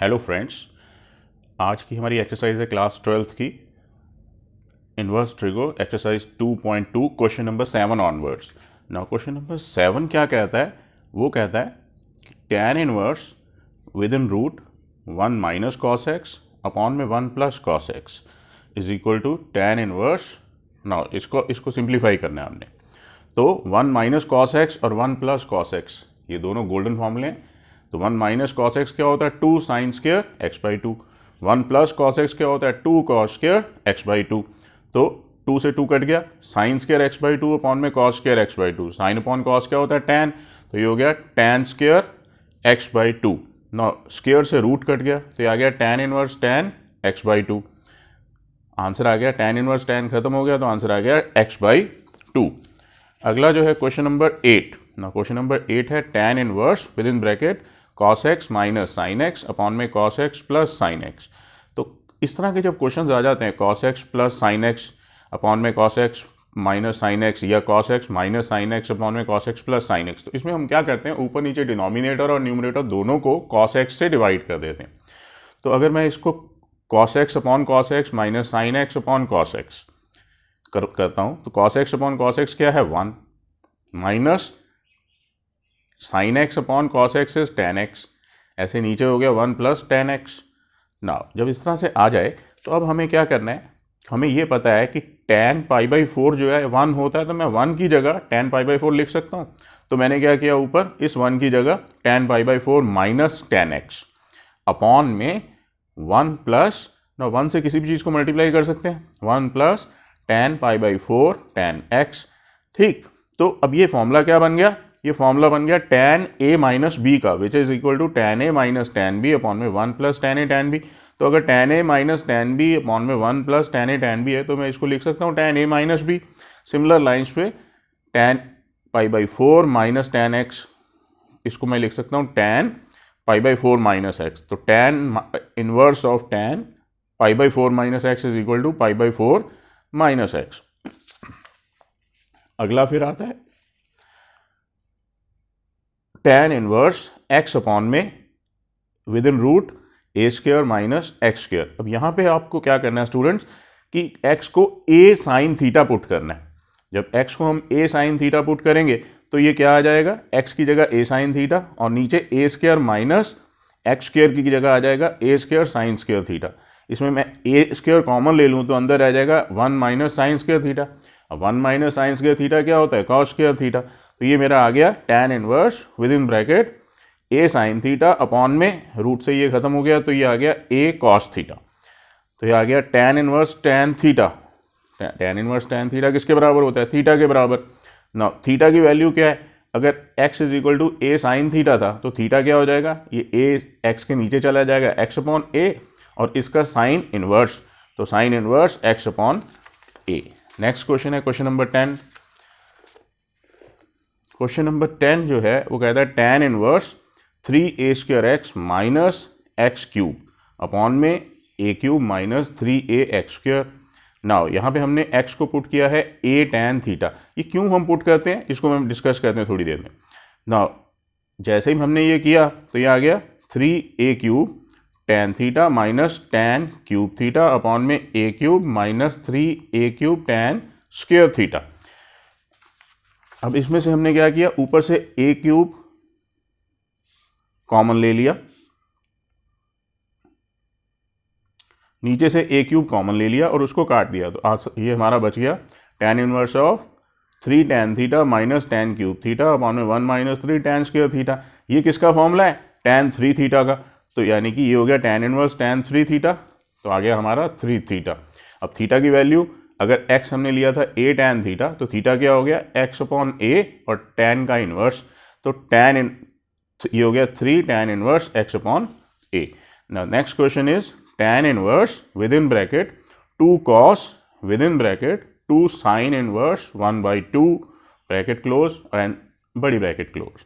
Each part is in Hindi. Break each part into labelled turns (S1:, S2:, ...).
S1: हेलो फ्रेंड्स आज की हमारी एक्सरसाइज है क्लास ट्वेल्थ की inverse trigo exercise 2.2 question number seven onwards now question number seven क्या कहता है वो कहता है कि tan inverse within root one minus cos x upon में one plus cos x is equal to tan inverse ना इसको इसको सिंप्लीफाई करना है हमने तो वन माइनस कॉस एक्स और वन प्लस कॉस एक्स ये दोनों गोल्डन फॉर्मूले हैं तो वन माइनस कॉस एक्स क्या होता है two sine square x by two one plus cos x क्या होता है two cos square x by two तो टू से टू कट गया sine square x by two upon में cos square x by two sine upon cos क्या होता है टेन तो ये हो गया tan square x by two ना स्केयर से रूट कट गया तो ये आ गया tan inverse ten x by two answer आ गया टेन इनवर्स टेन खत्म हो गया तो आंसर आ गया एक्स बाई टू अगला जो है क्वेश्चन नंबर एट ना क्वेश्चन नंबर एट है tan inverse with in bracket cos x minus sine x upon में cos x plus sine x तो इस तरह के जब क्वेश्चन आ जाते हैं cos x plus sine x upon में cos x minus sine x या cos x minus sine x upon में cos x plus sine x तो इसमें हम क्या करते हैं ऊपर नीचे डिनोमिनेटर और न्यूमिनेटर दोनों को कॉस एक्स से डिवाइड कर देते हैं तो अगर मैं इसको cos x upon cos x minus sine x upon cos x करता हूँ तो cos x upon cos x क्या है one minus sine x upon cos x is tan x ऐसे नीचे हो गया वन प्लस टेन एक्स ना जब इस तरह से आ जाए तो अब हमें क्या करना है हमें ये पता है कि टेन पाई बाई फोर जो है वन होता है तो मैं वन की जगह टेन पाई बाई फोर लिख सकता हूँ तो मैंने क्या किया ऊपर इस वन की जगह tan pi by four minus tan x upon में वन प्लस ना वन से किसी भी चीज़ को मल्टीप्लाई कर सकते हैं one plus tan pi by four tan x ठीक तो अब ये फॉर्मूला क्या बन गया ये फॉर्मूला बन गया टेन ए माइनस बी का which is equal to tan A minus tan B upon में one plus tan A tan B तो अगर tan A minus tan B upon में one plus tan A tan B है तो मैं इसको लिख सकता हूँ tan A minus B similar lines पे tan pi by four minus tan x इसको मैं लिख सकता हूँ tan pi by four minus x तो ten inverse of tan pi by four minus x is equal to pi by four minus x अगला फिर आता है टेन इनवर्स एक्स अपॉन में within root A square minus x square अब यहां पे आपको क्या करना है स्टूडेंट्स कि एक्स को ए साइन थीटा पुट करना है जब एक्स को हम ए साइन थीटा पुट करेंगे तो ये क्या आ जाएगा एक्स की जगह ए साइन थीटा और नीचे A square minus x square की जगह आ जाएगा A square sine square theta इसमें मैं ए स्क्र कॉमन ले लूँ तो अंदर आ जाएगा one minus sine square theta अब one minus sine square theta क्या होता है कॉस स्क्र थीटा तो ये मेरा आ गया tan inverse with in bracket a sine theta upon में रूट से ये खत्म हो गया तो ये आ गया ए कॉस थीटा तो ये आ गया tan inverse tan theta tan inverse tan theta किसके बराबर होता है थीटा के बराबर ना थीटा की वैल्यू क्या है अगर x is equal to a sine theta था तो थीटा क्या हो जाएगा ये a x के नीचे चला जाएगा x अपॉन ए और इसका साइन इनवर्स तो sine inverse x upon a next question है question number ten question number ten जो है वो कहता है tan inverse three a square x minus x cube upon में a cube minus three a x square now यहाँ पे हमने एक्स को पुट किया है ए टेन थीटा ये क्यों हम पुट करते हैं इसको हम डिस्कस करते हैं थोड़ी देर में नाव जैसे ही हमने ये किया तो ये आ गया three a cube tan theta minus tan cube theta upon में a cube minus three a cube tan square theta अब इसमें से हमने क्या किया ऊपर से ए क्यूब कॉमन ले लिया नीचे से ए क्यूब कॉमन ले लिया और उसको काट दिया तो आज ये हमारा बच गया tan inverse of three tan theta minus tan cube theta upon में one minus three tan square theta ये किसका फॉर्मूला है टेन थ्री थीटा का तो यानी कि ये हो गया tan inverse tan three theta तो आ गया हमारा थ्री थीटा अब थीटा की वैल्यू अगर x हमने लिया था a tan थीटा तो थीटा क्या हो गया x अपॉन ए और tan का इन्वर्स तो tan इन ये हो गया three tan inverse x upon a now next question is tan inverse with in bracket two cos with in bracket two sine inverse one by two bracket close and बड़ी ब्रैकेट क्लोज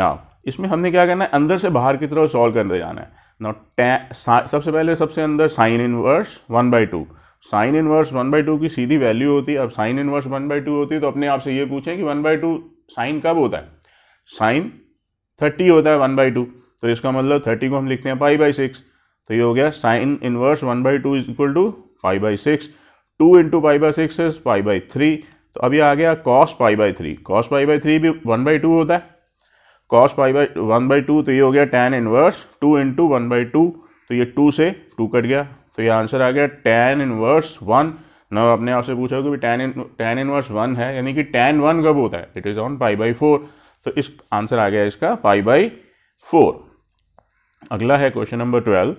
S1: नाउ इसमें हमने क्या करना है अंदर से बाहर की तरफ सॉल्व करते जाना है नाउ सबसे पहले सबसे अंदर sine inverse one by two sine inverse one by two की सीधी वैल्यू होती है अब sine inverse one by two होती है तो अपने आप से ये पूछें कि वन बाई टू साइन कब होता है साइन थर्टी होता है वन बाई टू तो इसका मतलब थर्टी को हम लिखते हैं पाई बाई सिक्स तो ये हो गया sine inverse one by two is equal to pi by six two into pi by six is pi by three तो अभी आ गया cos pi by three cos pi by three भी वन बाई टू होता है cos pi by one by two तो ये हो गया tan inverse two into one by two तो ये टू से टू कट गया तो ये आंसर आ गया टेन इनवर्स वन ना अपने आप से पूछा कि टेन टेन इनवर्स वन है यानी कि टेन वन कब होता है it is on pi by four तो इस आंसर आ गया इसका पाई बाई फोर अगला है question number twelve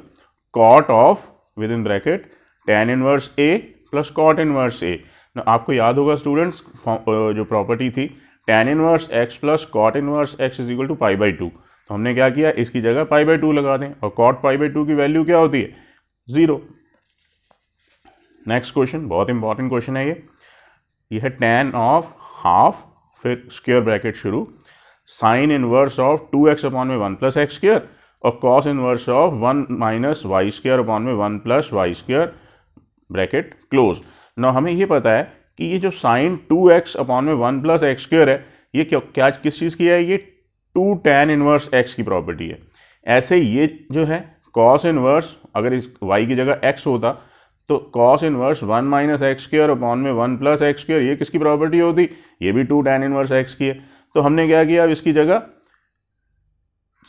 S1: cot of with in bracket tan inverse a plus cot inverse a ना आपको याद होगा स्टूडेंट्स जो प्रॉपर्टी थी tan inverse x plus cot inverse x is equal to pi by two तो हमने क्या किया इसकी जगह पाई बाई टू लगा दें और कॉट पाई बाई टू की वैल्यू क्या होती है ज़ीरो नेक्स्ट क्वेश्चन बहुत इंपॉर्टेंट क्वेश्चन है ये ये है टेन ऑफ हाफ फिर स्क्वेयर ब्रैकेट शुरू sine inverse of two x upon में वन प्लस एक्स स्क्र और cos inverse of one minus y square upon में one plus y square bracket close ना हमें ये पता है कि ये जो साइन टू एक्स अपॉन में वन प्लस एक्स स्क्र है ये क्या क्या किस चीज़ की है ये टू टेन इनवर्स एक्स की प्रॉपर्टी है ऐसे ये जो है कॉस इनवर्स अगर इस वाई की जगह एक्स होता तो cos inverse one minus x square upon में वन प्लस एक्स स्क्र ये किसकी प्रॉपर्टी होती ये भी टू टेन इनवर्स एक्स की है तो हमने क्या किया अब इसकी जगह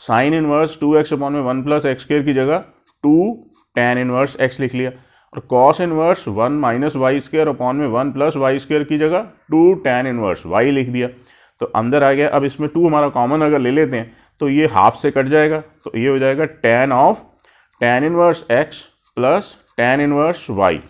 S1: sine inverse two x upon में वन प्लस एक्स स्क्र की जगह टू टेन इनवर्स एक्स लिख लिया और cos inverse one minus y square upon में वन प्लस वाई स्क्र की जगह टू टेन इनवर्स वाई लिख दिया तो अंदर आ गया अब इसमें टू हमारा कॉमन अगर ले लेते हैं तो ये हाफ से कट जाएगा तो ये हो जाएगा tan of tan inverse x plus tan inverse y.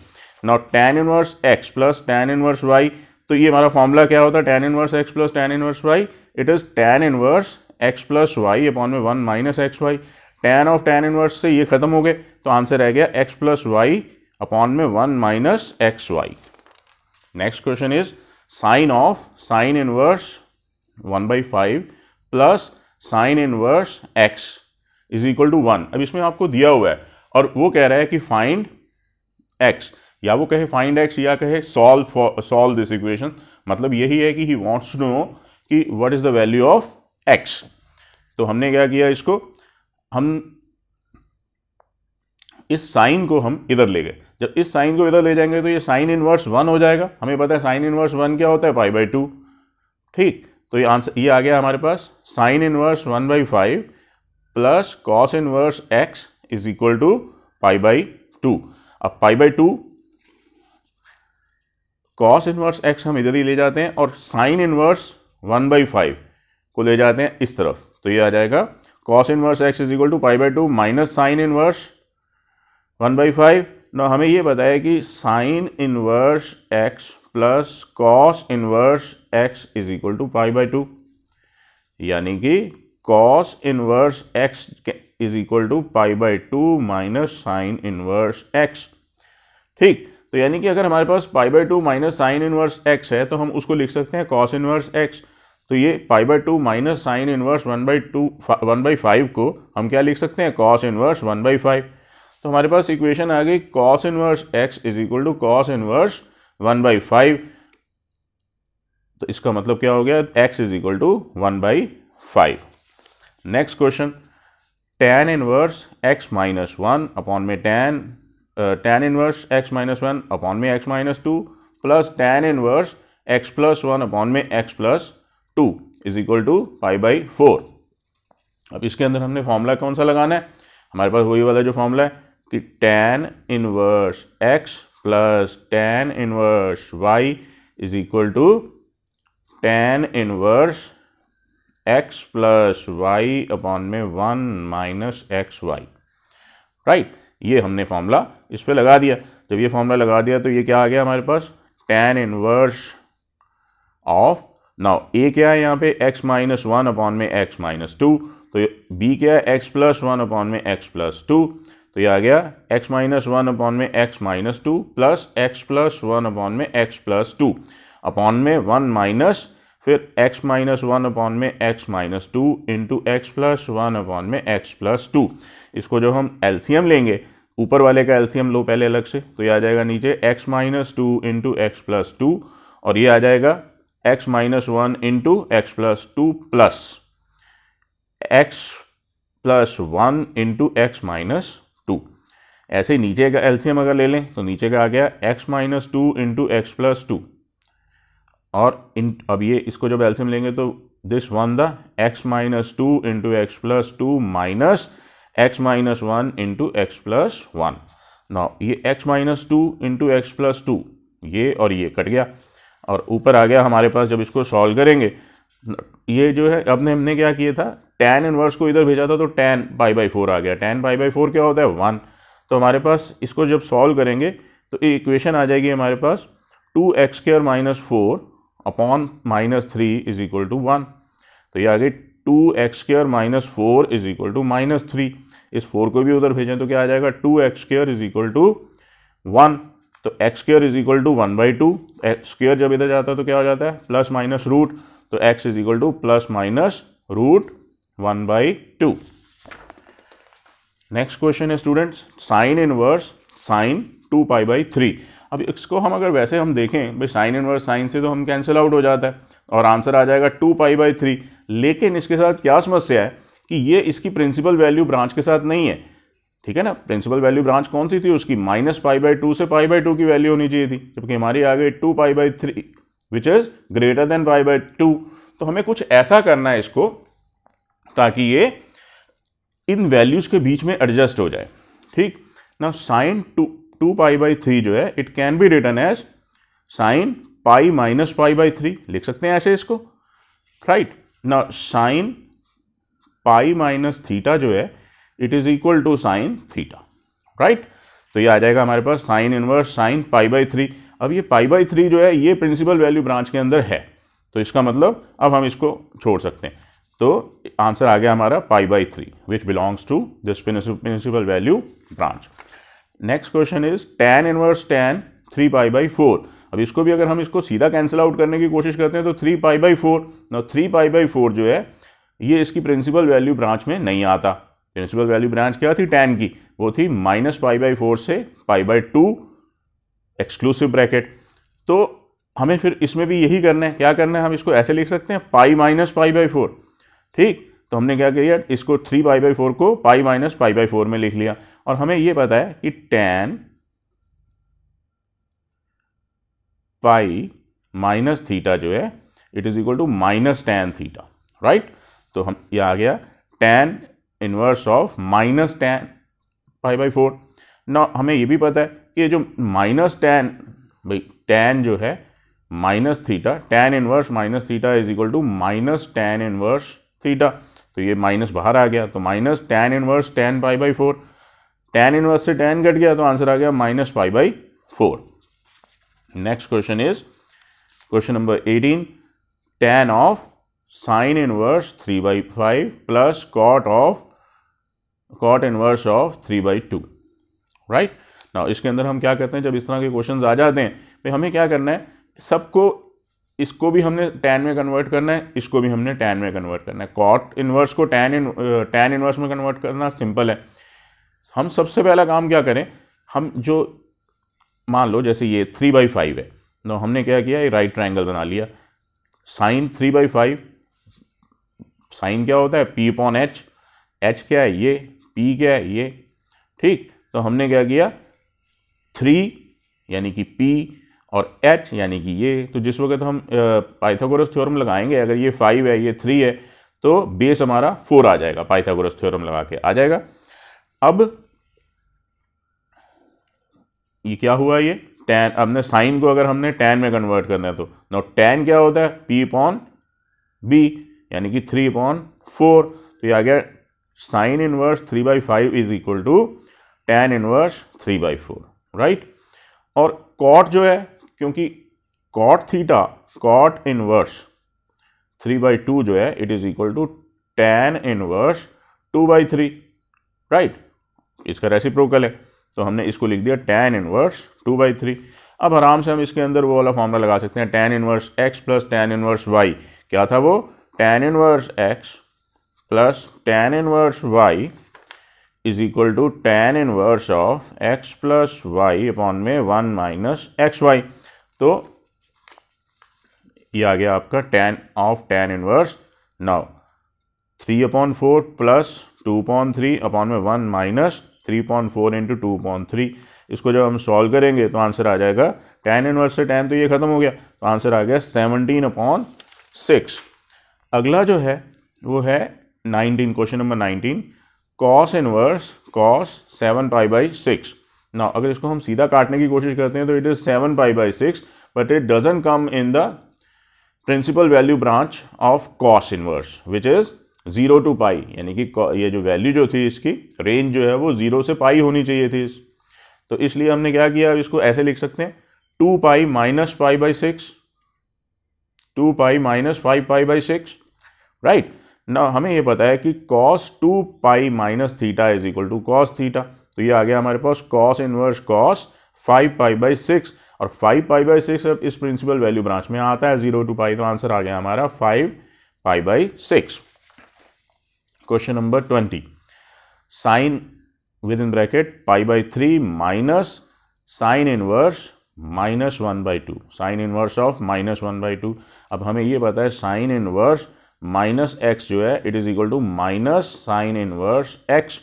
S1: Now tan inverse x plus tan inverse y तो ये हमारा फॉर्मूला क्या होता है tan inverse x plus tan inverse y it is tan inverse x plus y upon में one minus x y tan of tan inverse से ये खत्म हो गए तो आंसर रह गया एक्स प्लस वाई अपॉन में one minus x y next question is sine of sine inverse one by five plus sine inverse x is equal to one अब इसमें आपको दिया हुआ है और वो कह रहा है कि फाइंड एक्स या वो कहे फाइंड एक्स या कहे सॉल्व सॉल्व दिस इक्वेशन मतलब यही है कि ही वॉन्ट्स टू नो कि what is the value of x तो हमने क्या किया इसको हम इस साइन को हम इधर ले गए जब इस साइन को इधर ले जाएंगे तो ये साइन इनवर्स वन हो जाएगा हमें पता है साइन इनवर्स वन क्या होता है फाइव बाई टू ठीक तो ये आंसर ये आ गया हमारे पास sine inverse one by five plus cos inverse x is equal to pi by two अब pi by two cos inverse x हम इधर ही ले जाते हैं और sine inverse one by five को ले जाते हैं इस तरफ तो ये आ जाएगा cos inverse x is equal to pi by two minus sine inverse one by five न हमें ये बताया कि sine inverse x plus cos inverse x is equal to pi by two यानी कि cos inverse x is equal to pi by two minus sine inverse x ठीक तो यानी कि अगर हमारे पास pi by two minus sine inverse x है तो हम उसको लिख सकते हैं कॉस इनवर्स एक्स तो ये pi by two minus sine inverse one by two one by five को हम क्या लिख सकते हैं cos inverse one by five तो हमारे पास इक्वेशन आ गई cos inverse x is equal to cos inverse one by five तो इसका मतलब क्या हो गया x is equal to one by five next question tan inverse x minus one upon में tan tan inverse x minus one upon में x minus two plus tan inverse x plus one upon में x plus two is equal to five by four अब इसके अंदर हमने फॉर्मूला कौन सा लगाना है हमारे पास वही वाला जो फॉर्मूला है कि tan inverse x plus tan inverse y is equal to tan inverse x plus y upon में one minus x y right ये हमने फॉर्मूला इस पर लगा दिया जब ये फॉर्मूला लगा दिया तो ये क्या आ गया हमारे पास tan inverse of now a क्या है यहाँ पे x माइनस वन अपॉन में x माइनस टू तो b क्या है x प्लस वन अपॉन में x प्लस टू तो ये आ गया x माइनस वन अपॉन में x minus two plus x plus one upon में x प्लस टू अपॉन में वन माइनस फिर x माइनस वन अपॉन में x minus two into x plus one upon में x प्लस टू इसको जब हम एल्सीयम लेंगे ऊपर वाले का एल्सीयम लो पहले अलग से तो ये आ जाएगा नीचे x minus two into x plus two और ये आ जाएगा x minus one into x plus two plus x plus one into x minus two ऐसे ही नीचे का एल्सीयम अगर ले लें तो नीचे का आ गया x minus two into x plus two और इन अब ये इसको जब एल्सियम लेंगे तो this one the x minus two into x plus two minus x minus one into x plus one ना ये x minus two into x plus two ये और ये कट गया और ऊपर आ गया हमारे पास जब इसको सॉल्व करेंगे ये जो है अपने हमने क्या किया था टेन इनवर्स को इधर भेजा था तो टेन पाई बाई फोर आ गया टेन पाई बाई फोर क्या होता है वन तो हमारे पास इसको जब सॉल्व करेंगे तो ये इक्वेशन आ जाएगी हमारे पास two x square minus four upon minus three is equal to one तो ये आ गई two x square minus four is equal to minus three इस फोर को भी उधर भेजें तो क्या आ जाएगा two x square is equal to one तो x square is equal to one by two x square जब इधर जाता है तो क्या हो जाता है प्लस माइनस रूट तो x is equal to plus minus root one by two next question है students sine inverse sine two pi by three अब इसको हम अगर वैसे हम देखें भाई साइन इनवर्स साइन से तो हम कैंसिल आउट हो जाता है और आंसर आ जाएगा टू पाई बाई थ्री लेकिन इसके साथ क्या समस्या है कि ये इसकी प्रिंसिपल वैल्यू ब्रांच के साथ नहीं है ठीक है ना प्रिंसिपल वैल्यू ब्रांच कौन सी थी उसकी माइनस पाई बाई टू से पाई बाई टू की वैल्यू होनी चाहिए थी जबकि हमारी आ गई two pi by three which is greater than pi by two तो हमें कुछ ऐसा करना है इसको ताकि ये इन वैल्यूज़ के बीच में एडजस्ट हो जाए ठीक ना sine two two pi by three जो है it can be written as sine pi minus pi by three लिख सकते हैं ऐसे इसको राइट ना साइन पाई माइनस थीटा जो है it is equal to sine theta right तो ये आ जाएगा हमारे पास sine inverse sine pi by three अब ये पाई बाई थ्री जो है ये प्रिंसिपल वैल्यू ब्रांच के अंदर है तो इसका मतलब अब हम इसको छोड़ सकते हैं तो आंसर आ गया हमारा pi by three which belongs to this principal value branch next question is tan inverse tan three pi by four अब इसको भी अगर हम इसको सीधा कैंसिल आउट करने की कोशिश करते हैं तो थ्री पाई बाई फोर ना थ्री पाई बाई फोर जो है ये इसकी प्रिंसिपल वैल्यू ब्रांच में नहीं आता प्रिंसिपल वैल्यू ब्रांच क्या थी टेन की वो थी माइनस पाई बाई फोर से pi by two exclusive bracket तो हमें फिर इसमें भी यही करना है क्या करना है हम इसको ऐसे लिख सकते हैं pi minus pi by four ठीक तो हमने क्या किया इसको थ्री पाई बाई फोर को pi minus pi by four में लिख लिया और हमें यह पता है कि टेन पाई माइनस थीटा जो है it is equal to minus tan theta right तो हम ये आ गया tan inverse of minus tan pi by four ना हमें ये भी पता है कि जो माइनस टेन भाई टेन जो है minus theta tan inverse minus theta is equal to minus tan inverse theta तो ये माइनस बाहर आ गया तो minus tan inverse tan pi by four tan inverse से टेन कट गया तो आंसर आ गया minus pi by four next question is question number eighteen tan of sine inverse three by five plus cot of cot inverse of three by two right ना इसके अंदर हम क्या करते हैं जब इस तरह के क्वेश्चन आ जाते हैं तो हमें क्या करना है सबको इसको भी हमने टेन में कन्वर्ट करना है इसको भी हमने टेन में कन्वर्ट करना है कॉट इनवर्स को टेन इन टेन इनवर्स में कन्वर्ट करना सिंपल है हम सबसे पहला काम क्या करें हम जो मान लो जैसे ये थ्री बाई फाइव है तो हमने क्या किया ये राइट ट्राइंगल बना लिया sine three by five sine क्या होता है पी अपॉन एच एच क्या है ये पी क्या है ये ठीक तो हमने क्या किया थ्री यानी कि पी और एच यानी कि ये तो जिस वक्त हम पाइथागोरस थ्योरम लगाएंगे अगर ये फाइव है ये थ्री है तो बेस हमारा फोर आ जाएगा पाइथागोरस थ्योरम लगा के आ जाएगा अब ये क्या हुआ ये टेन हमने साइन को अगर हमने टेन में कन्वर्ट करना है तो नो टेन क्या होता है पी पॉन बी यानी कि थ्री पॉन फोर तो ये आ गया sine inverse three by five is equal to tan inverse three by four right और कॉट जो है क्योंकि cot theta cot inverse three by two जो है it is equal to tan inverse two by three right इसका रेसिप्रोकल है तो हमने इसको लिख दिया tan inverse two by three अब आराम से हम इसके अंदर वो वाला फॉर्मूला लगा सकते हैं tan inverse x plus tan inverse y क्या था वो tan inverse x plus tan inverse y is equal to tan inverse of x plus y upon में वन माइनस एक्स वाई तो ये आ गया आपका tan of tan inverse now three upon four plus two upon three upon में one minus three point four into two point three इसको जब हम सॉल्व करेंगे तो आंसर आ जाएगा टेन इनवर्स से टेन तो ये खत्म हो गया तो आंसर आ गया सेवनटीन अपॉन सिक्स अगला जो है वो है nineteen question number nineteen cos inverse cos seven pi by six ना अगर इसको हम सीधा काटने की कोशिश करते हैं तो it is seven pi by six but it doesn't come in the principal value branch of cos inverse which is zero two pi यानी कि ये जो वैल्यू जो थी इसकी रेंज जो है वो ज़ीरो से पाई होनी चाहिए थी इस तो इसलिए हमने क्या किया इसको ऐसे लिख सकते हैं two pi minus pi by six two pi minus five pi by six right ना हमें ये पता है कि cos two pi minus theta is equal to cos theta तो ये आ गया हमारे पास cos inverse cos five pi by six और फाइव पाई बाई सिक्स अब इस प्रिंसिपल वैल्यू ब्रांच में आता है जीरो टू पाई तो आंसर आ गया हमारा five pi by six question number twenty sine with in bracket pi by three minus sine inverse minus one by two sine inverse of minus one by two अब हमें ये पता है साइन इनवर्स माइनस एक्स जो है it is equal to minus sine inverse x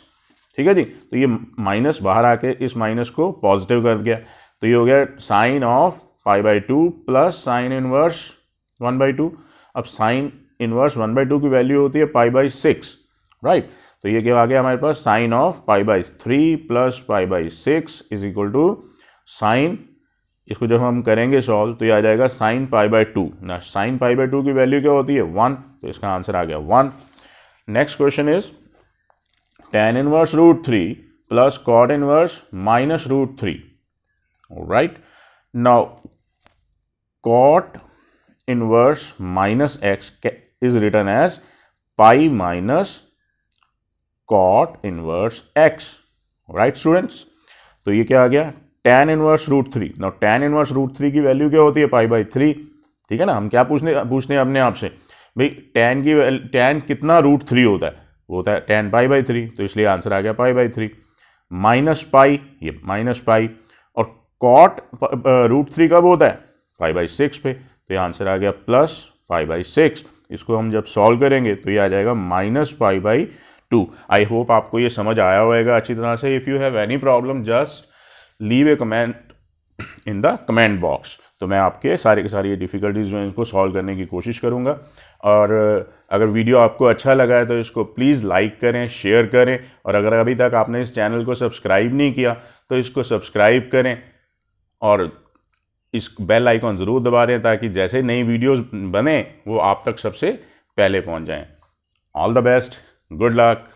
S1: ठीक है जी तो ये माइनस बाहर आके इस माइनस को पॉजिटिव कर दिया तो ये हो गया sine of pi by two plus sine inverse one by two अब sine inverse one by two की वैल्यू होती है पाई बाई सिक्स राइट तो ये क्या आ गया हमारे पास sine of pi by three plus pi by six is equal to sine इसको जब हम करेंगे सॉल्व तो ये आ जाएगा साइन पाई बाई टू ना साइन पाई बाई टू की वैल्यू क्या होती है वन तो इसका आंसर आ गया one next question is tan inverse root three plus cot inverse minus root three right now cot inverse minus x is written as pi minus cot inverse x right students तो ये क्या आ गया टेन इनवर्स रूट थ्री ना टेन इनवर्स रूट थ्री की वैल्यू क्या होती है पाई बाई थ्री ठीक है ना हम क्या पूछने पूछते हैं अपने आपसे भाई टेन की टेन कितना रूट थ्री होता है वो होता है टेन पाई बाई थ्री तो इसलिए आंसर आ गया pi by three minus pi ये माइनस पाई और कॉट रूट थ्री कब होता है पाई बाई सिक्स पे तो ये आंसर आ गया प्लस पाई बाई सिक्स इसको हम जब सॉल्व करेंगे तो ये आ जाएगा minus pi by two I hope आपको ये समझ आया होगा अच्छी तरह से if you have any problem just leave a comment in the comment box तो मैं आपके सारे के सारी डिफ़िकल्टीज़ जो हैं इनको सॉल्व करने की कोशिश करूँगा और अगर वीडियो आपको अच्छा लगा है तो इसको प्लीज़ लाइक करें शेयर करें और अगर अभी तक आपने इस चैनल को सब्सक्राइब नहीं किया तो इसको सब्सक्राइब करें और इस बेल आइकॉन ज़रूर दबा दें ताकि जैसे नई वीडियोज़ बने वो आप तक सबसे पहले पहुँच जाएँ all the best Good luck.